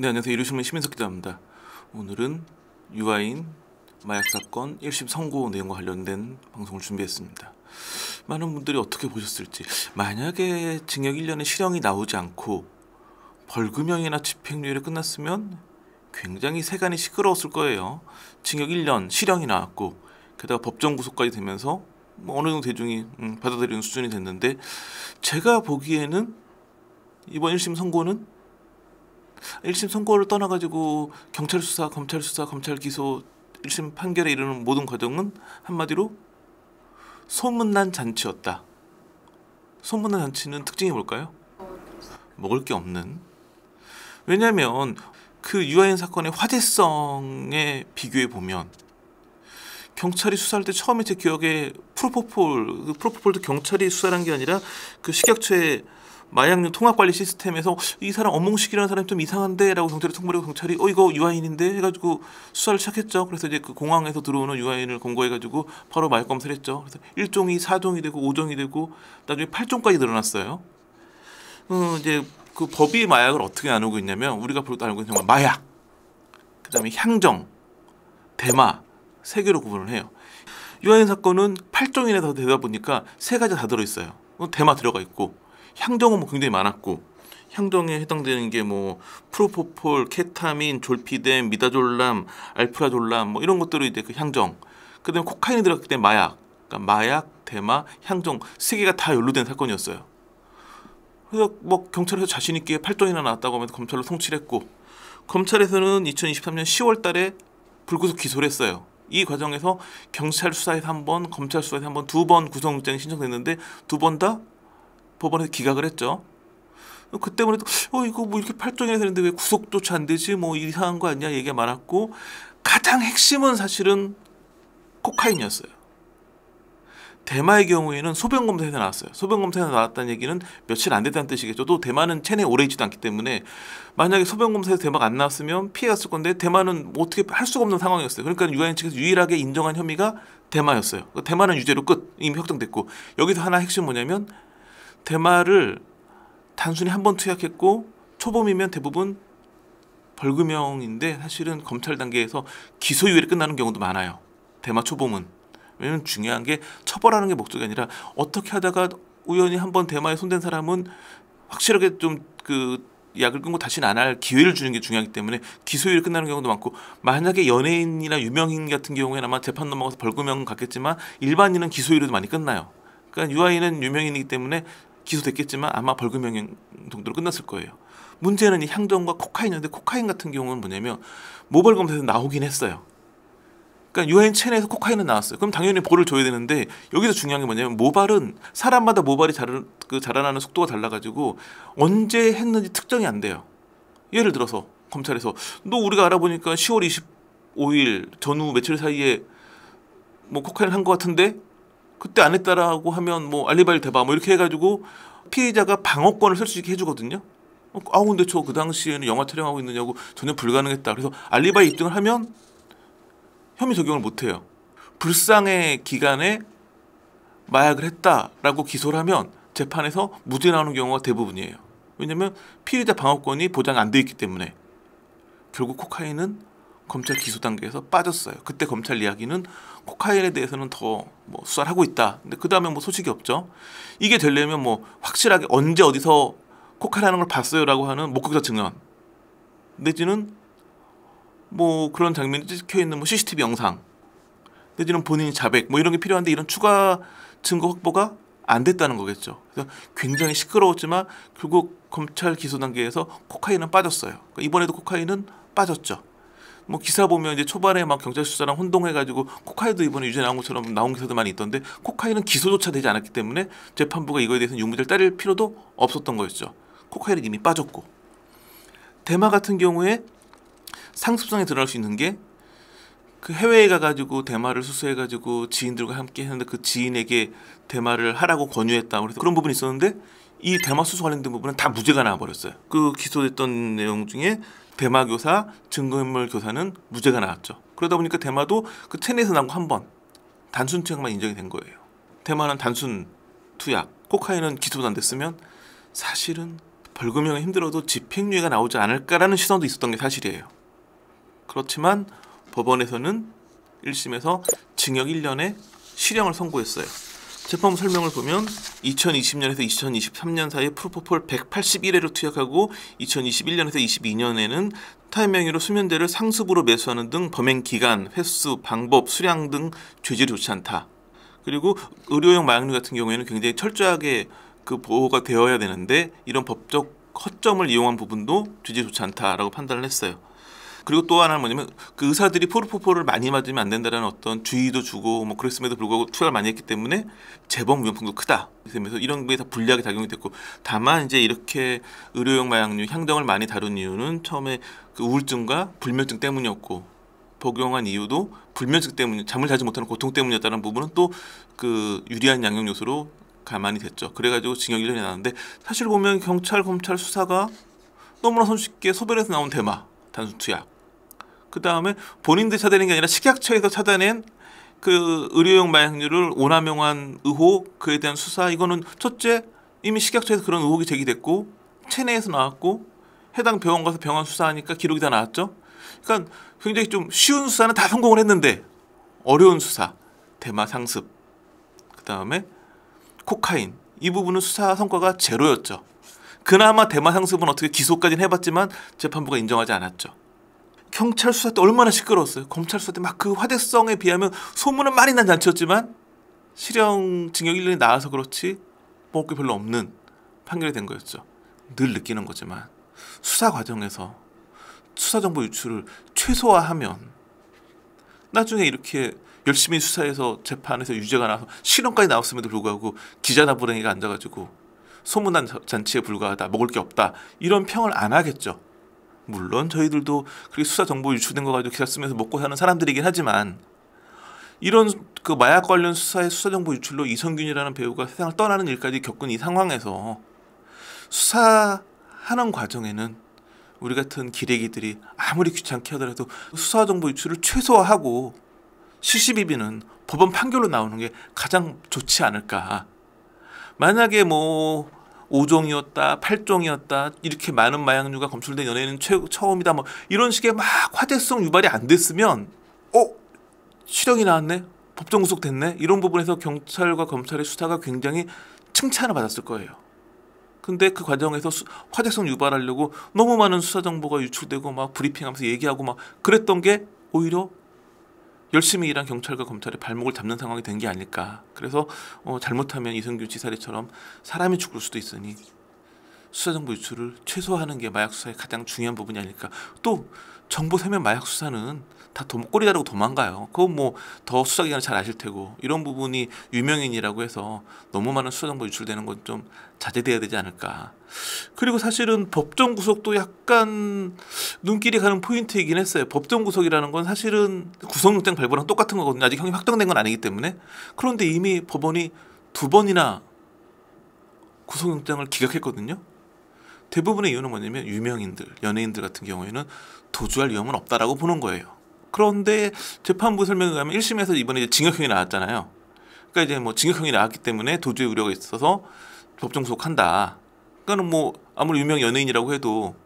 네, 안녕하세요. 이루시면 시민석 기자입니다. 오늘은 유아인 마약 사건 1심 선고 내용과 관련된 방송을 준비했습니다. 많은 분들이 어떻게 보셨을지 만약에 징역 1년의 실형이 나오지 않고 벌금형이나 집행유예로 끝났으면 굉장히 세간이 시끄러웠을 거예요. 징역 1년 실형이 나왔고 게다가 법정 구속까지 되면서 뭐 어느 정도 대중이 음, 받아들이는 수준이 됐는데 제가 보기에는 이번 1심 선고는 1심 선고를 떠나가지고 경찰 수사, 검찰 수사, 검찰 기소, 1심 판결에 이르는 모든 과정은 한마디로 소문난 잔치였다. 소문난 잔치는 특징이 뭘까요? 먹을 게 없는. 왜냐하면 그 유아인 사건의 화제성에 비교해 보면 경찰이 수사할 때 처음에 제 기억에 프로포폴, 그 프로포폴도 경찰이 수사한 게 아니라 그식약처에 마약류 통합관리 시스템에서 이 사람 엄몽식이라는 사람이 좀 이상한데 라고 경찰이 통보하고 경찰이 어 이거 유아인인데 해가지고 수사를 시작했죠 그래서 이제 그 공항에서 들어오는 유아인을 검고해가지고 바로 마약 검사를 했죠 그래서 1종이 4종이 되고 5종이 되고 나중에 8종까지 늘어났어요 음 이제 그 법이 마약을 어떻게 나누고 있냐면 우리가 보통 알고 있는 건 마약 그 다음에 향정 대마 세 개로 구분을 해요 유아인 사건은 8종이나 다 되다 보니까 세 가지 다 들어있어요 어, 대마 들어가 있고 향정은뭐 굉장히 많았고 향정에 해당되는 게 뭐 프로포폴, 케타민, 졸피뎀, 미다졸람, 알프라졸람 뭐 이런 것들이 이제 그 향정. 그다음에 코카인이 들어갔기 때문에 마약. 그러니까 마약, 대마, 향정 세 개가 다 연루된 사건이었어요. 그래서 뭐 경찰에서 자신 있게 팔돈이나 나왔다고 하면서 검찰로 송치했고 검찰에서는 2023년 10월 달에 불구속 기소를 했어요. 이 과정에서 경찰 수사에서 한 번, 검찰 수사에서 한 번, 두 번 구속영장이 신청됐는데 두번다 법원에서 기각을 했죠. 그때 문에래도어 이거 뭐 이렇게 팔종이 되는데 왜 구속조차 안 되지 뭐 이상한 거 아니야 얘기가 많았고 가장 핵심은 사실은 코카인이었어요. 대마의 경우에는 소변 검사에서 나왔어요. 소변 검사에서 나왔다는 얘기는 며칠 안 됐다는 뜻이겠죠. 또 대마는 체내 오래 있지도 않기 때문에 만약에 소변 검사에서 대마가 안 나왔으면 피해갔을 건데 대마는 뭐 어떻게 할 수가 없는 상황이었어요. 그러니까 유아인 측에서 유일하게 인정한 혐의가 대마였어요. 그 대마는 유죄로 끝 이미 확정됐고 여기서 하나 핵심 뭐냐면 대마를 단순히 한 번 투약했고 초범이면 대부분 벌금형인데 사실은 검찰 단계에서 기소유예를 끝나는 경우도 많아요. 대마 초범은. 왜냐면 중요한 게 처벌하는 게 목적이 아니라 어떻게 하다가 우연히 한 번 대마에 손댄 사람은 확실하게 좀 그 약을 끊고 다시는 안 할 기회를 주는 게 중요하기 때문에 기소유예를 끝나는 경우도 많고 만약에 연예인이나 유명인 같은 경우에는 아마 재판 넘어가서 벌금형 은 같겠지만 일반인은 기소유예로 많이 끝나요. 그러니까 유아인은 유명인이기 때문에 기소됐겠지만 아마 벌금형 정도로 끝났을 거예요. 문제는 이 향정과 코카인인데 코카인 같은 경우는 뭐냐면 모발 검사에서 나오긴 했어요. 그러니까 유엔 체내에서 코카인은 나왔어요. 그럼 당연히 벌을 줘야 되는데 여기서 중요한 게 뭐냐면 모발은 사람마다 모발이 자라, 그 자라나는 속도가 달라가지고 언제 했는지 특정이 안 돼요. 예를 들어서 검찰에서 너 우리가 알아보니까 10월 25일 전후 며칠 사이에 뭐 코카인 한것 같은데 그때 안 했다라고 하면 뭐 알리바이 대박뭐 이렇게 해가지고 피해자가 방어권을 쓸 수 있게 해주거든요. 아 근데 저 그 당시에는 영화 촬영하고 있느냐고 전혀 불가능했다. 그래서 알리바이 입증을 하면 혐의 적용을 못해요. 불상의 기간에 마약을 했다라고 기소를 하면 재판에서 무죄 나오는 경우가 대부분이에요. 왜냐면 피해자 방어권이 보장 안돼 있기 때문에 결국 코카인은 검찰 기소 단계에서 빠졌어요. 그때 검찰 이야기는 코카인에 대해서는 더뭐 수사를 하고 있다. 근데 그 다음에 뭐 소식이 없죠. 이게 되려면 뭐 확실하게 언제 어디서 코카라는 걸 봤어요라고 하는 목격자 증언 내지는 뭐 그런 장면이 찍혀 있는 뭐 CCTV 영상 내지는 본인이 자백 뭐 이런 게 필요한데 이런 추가 증거 확보가 안 됐다는 거겠죠. 그래서 굉장히 시끄러웠지만 결국 검찰 기소 단계에서 코카인은 빠졌어요. 그러니까 이번에도 코카인은 빠졌죠. 뭐 기사 보면 이제 초반에 막 경찰 수사랑 혼동해가지고 코카이도 이번에 유죄 나온 것처럼 나온 기사도 많이 있던데 코카이는 기소조차 되지 않았기 때문에 재판부가 이거에 대해서는 유무죄를 따를 필요도 없었던 거였죠. 코카이는 이미 빠졌고 대마 같은 경우에 상습성에 들어갈 수 있는 게 그 해외에 가가지고 대마를 수수해가지고 지인들과 함께 했는데 그 지인에게 대마를 하라고 권유했다. 그래서 그런 부분이 있었는데 이 대마수수 관련된 부분은 다 무죄가 나와버렸어요. 그 기소됐던 내용 중에 대마 교사, 증거인물 교사는 무죄가 나왔죠. 그러다 보니까 대마도 그 체내에서 나온 거 한 번, 단순 투약만 인정이 된 거예요. 대마는 단순 투약, 코카인은 기소도 안 됐으면 사실은 벌금형이 힘들어도 집행유예가 나오지 않을까라는 시선도 있었던 게 사실이에요. 그렇지만 법원에서는 1심에서 징역 1년에 실형을 선고했어요. 재판부 설명을 보면 2020년에서 2023년 사이 에 프로포폴 181회를 투약하고 2021년에서 22년에는 타임 명의로 수면제를 상습으로 매수하는 등 범행 기간, 횟수, 방법, 수량 등 죄질이 좋지 않다. 그리고 의료용 마약류 같은 경우에는 굉장히 철저하게 그 보호가 되어야 되는데 이런 법적 허점을 이용한 부분도 죄질이 좋지 않다라고 판단을 했어요. 그리고 또 하나는 뭐냐면 그 의사들이 포르포폴을 많이 맞으면 안 된다라는 어떤 주의도 주고 뭐 그랬음에도 불구하고 투자를 많이 했기 때문에 재범 위험성도 크다. 되면서 이런 게 다 불리하게 작용이 됐고 다만 이제 이렇게 의료용 마약류 향정을 많이 다룬 이유는 처음에 그 우울증과 불면증 때문이었고 복용한 이유도 불면증 때문, 잠을 자지 못하는 고통 때문이었다는 부분은 또 그 유리한 양형 요소로 가만히 됐죠. 그래가지고 징역 1년이 나왔는데 사실 보면 경찰, 검찰 수사가 너무나 손쉽게 소변에서 나온 대마 단순 투약. 그 다음에 본인들이 찾아낸 게 아니라 식약처에서 찾아낸 그 의료용 마약류를 오남용한 의혹 그에 대한 수사 이거는 첫째 이미 식약처에서 그런 의혹이 제기됐고 체내에서 나왔고 해당 병원 가서 병원 수사하니까 기록이 다 나왔죠. 그러니까 굉장히 좀 쉬운 수사는 다 성공을 했는데 어려운 수사 대마 상습 그 다음에 코카인 이 부분은 수사 성과가 제로였죠. 그나마 대마 상습은 어떻게 기소까지는 해봤지만 재판부가 인정하지 않았죠. 경찰 수사 때 얼마나 시끄러웠어요. 검찰 수사 때 막 그 화대성에 비하면 소문은 많이 난 잔치였지만 실형 징역 1년이 나와서 그렇지 먹을 게 별로 없는 판결이 된 거였죠. 늘 느끼는 거지만 수사 과정에서 수사 정보 유출을 최소화하면 나중에 이렇게 열심히 수사해서 재판에서 유죄가 나서 실형까지 나왔음에도 불구하고 기자 나부랭이가 앉아가지고 소문난 잔치에 불과하다. 먹을 게 없다. 이런 평을 안 하겠죠. 물론 저희들도 그렇게 수사 정보 유출된 거 가지고 기사 쓰면서 먹고 사는 사람들이긴 하지만 이런 그 마약 관련 수사의 수사 정보 유출로 이성균이라는 배우가 세상을 떠나는 일까지 겪은 이 상황에서 수사하는 과정에는 우리 같은 기레기들이 아무리 귀찮게 하더라도 수사 정보 유출을 최소화하고 시시비비는 법원 판결로 나오는 게 가장 좋지 않을까 만약에 뭐 5종이었다, 8종이었다, 이렇게 많은 마약류가 검출된 연예인은 최, 처음이다, 뭐, 이런 식의 막 화제성 유발이 안 됐으면, 어? 실형이 나왔네? 법정 구속됐네? 이런 부분에서 경찰과 검찰의 수사가 굉장히 칭찬을 받았을 거예요. 근데 그 과정에서 수, 화제성 유발하려고 너무 많은 수사 정보가 유출되고 막 브리핑하면서 얘기하고 막 그랬던 게 오히려 열심히 일한 경찰과 검찰의 발목을 잡는 상황이 된 게 아닐까. 그래서 어, 잘못하면 이승규 지사리처럼 사람이 죽을 수도 있으니 수사정보 유출을 최소화하는 게 마약 수사의 가장 중요한 부분이 아닐까. 또 정보 세면 마약 수사는 다 도, 꼬리 자르고 도망가요. 그건 뭐 더 수사기관을 잘 아실 테고 이런 부분이 유명인이라고 해서 너무 많은 수사정보 유출되는 건 좀 자제돼야 되지 않을까. 그리고 사실은 법정 구속도 약간 눈길이 가는 포인트이긴 했어요. 법정 구속이라는 건 사실은 구속영장 발부랑 똑같은 거거든요. 아직 형이 확정된 건 아니기 때문에 그런데 이미 법원이 두 번이나 구속영장을 기각했거든요. 대부분의 이유는 뭐냐면 유명인들, 연예인들 같은 경우에는 도주할 위험은 없다라고 보는 거예요. 그런데 재판부 설명에 가면 1심에서 이번에 징역형이 나왔잖아요. 그러니까 이제 뭐 징역형이 나왔기 때문에 도주의 우려가 있어서 법정 소속한다. 그러니까는 뭐 아무리 유명 연예인이라고 해도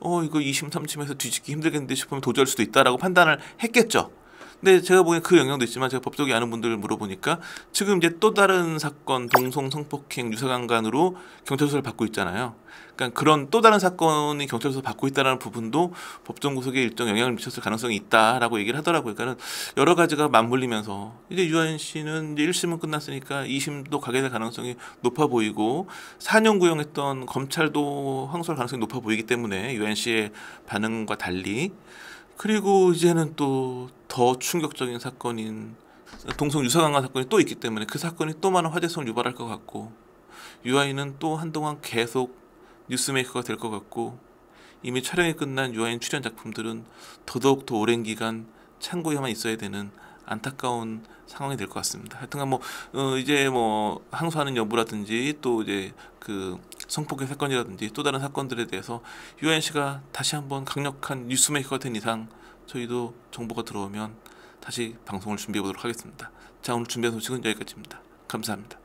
어 이거 2심 3심에서 뒤집기 힘들겠는데 싶으면 도주할 수도 있다라고 판단을 했겠죠. 근데 제가 보기엔 그 영향도 있지만 제가 법조계 아는 분들 물어보니까 지금 이제 또 다른 사건 동성 성폭행 유사강간으로 경찰 수사를 받고 있잖아요. 그러니까 그런 또 다른 사건이 경찰 수사 받고 있다라는 부분도 법정 구속에 일정 영향을 미쳤을 가능성이 있다라고 얘기를 하더라고요. 그러니까 여러 가지가 맞물리면서 이제 유한 씨는 이제 1심은 끝났으니까 2심도 가게 될 가능성이 높아 보이고 4년 구형했던 검찰도 항소할 가능성이 높아 보이기 때문에 유한 씨의 반응과 달리 그리고 이제는 또 더 충격적인 사건인 동성 유사강간 사건이 또 있기 때문에 그 사건이 또 많은 화제성을 유발할 것 같고 유아인은 또 한동안 계속 뉴스메이커가 될 것 같고 이미 촬영이 끝난 유아인 출연 작품들은 더더욱 더 오랜 기간 창고에만 있어야 되는 안타까운 상황이 될 것 같습니다. 하여튼간 뭐 어, 이제 뭐 항소하는 여부라든지 또 이제 그 성폭행 사건이라든지 또 다른 사건들에 대해서 유엔 씨가 다시 한번 강력한 뉴스메이커가 된 이상 저희도 정보가 들어오면 다시 방송을 준비해 보도록 하겠습니다. 자 오늘 준비한 소식은 여기까지입니다. 감사합니다.